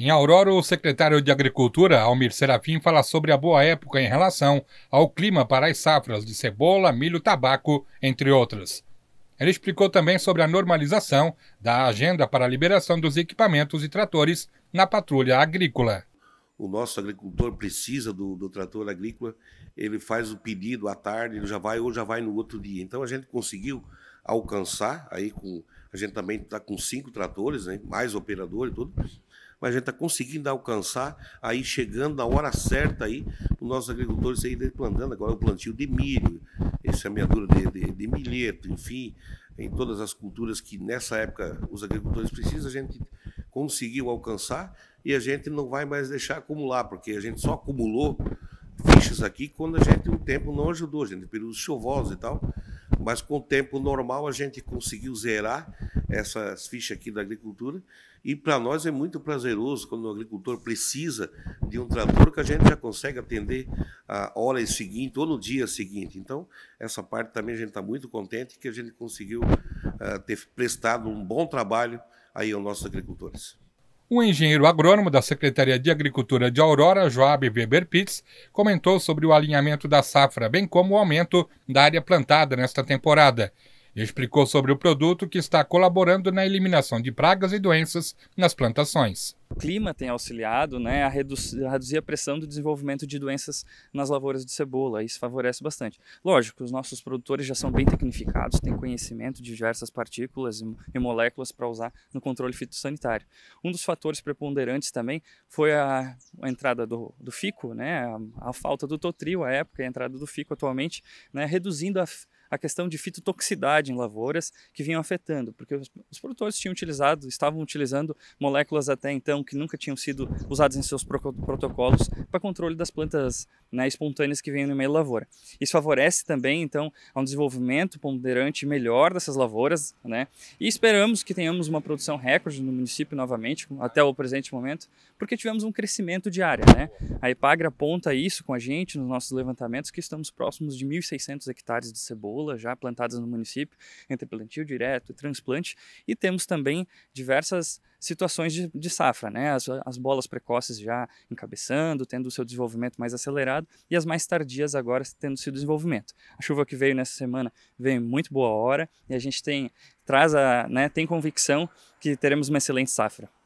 Em Aurora, o secretário de Agricultura, Almir Serafim, fala sobre a boa época em relação ao clima para as safras de cebola, milho, tabaco, entre outras. Ele explicou também sobre a normalização da agenda para a liberação dos equipamentos e tratores na patrulha agrícola. O nosso agricultor precisa do, do trator agrícola, ele faz o pedido à tarde, ele já vai ou já vai no outro dia. Então a gente conseguiu alcançar aí com a gente também está com cinco tratores, né, mais operador e tudo mas a gente está conseguindo alcançar, aí chegando na hora certa aí, os nossos agricultores aí plantando agora o plantio de milho, semeadura é de, de, de milheto, enfim, em todas as culturas que nessa época os agricultores precisam, a gente conseguiu alcançar e a gente não vai mais deixar acumular, porque a gente só acumulou fichas aqui quando a gente o tempo não ajudou, gente, períodos chuvosos e tal. Mas com o tempo normal a gente conseguiu zerar essas fichas aqui da agricultura e para nós é muito prazeroso quando o agricultor precisa de um trator que a gente já consegue atender a hora seguinte ou no dia seguinte. Então, essa parte também a gente está muito contente que a gente conseguiu uh, ter prestado um bom trabalho aí aos nossos agricultores. O engenheiro agrônomo da Secretaria de Agricultura de Aurora, Joab Weber Pitts, comentou sobre o alinhamento da safra, bem como o aumento da área plantada nesta temporada. Explicou sobre o produto que está colaborando na eliminação de pragas e doenças nas plantações clima tem auxiliado né, a, reduzir, a reduzir a pressão do desenvolvimento de doenças nas lavouras de cebola. Isso favorece bastante. Lógico, os nossos produtores já são bem tecnificados, têm conhecimento de diversas partículas e moléculas para usar no controle fitossanitário. Um dos fatores preponderantes também foi a, a entrada do, do fico, né, a, a, falta do totril à época e a entrada do fico atualmente, né, reduzindo a a questão de fitotoxicidade em lavouras que vinham afetando, porque os, produtores tinham utilizado, estavam utilizando moléculas até então que nunca tinham sido usadas em seus protocolos para controle das plantas né, espontâneas que vêm no meio da lavoura. Isso favorece também, então, um desenvolvimento ponderante melhor dessas lavouras, né? E esperamos que tenhamos uma produção recorde no município novamente, até o presente momento, porque tivemos um crescimento de área, né? A Ipagra aponta isso com a gente nos nossos levantamentos, que estamos próximos de 1.600 hectares de cebola já plantadas no município, entre plantio direto e transplante, e temos também diversas situações de, de safra, né? As, as bolas precoces já encabeçando, tendo o seu desenvolvimento mais acelerado, e as mais tardias agora tendo seu desenvolvimento. A chuva que veio nessa semana veio muito boa hora, e a gente tem traz a, né, tem convicção que teremos uma excelente safra.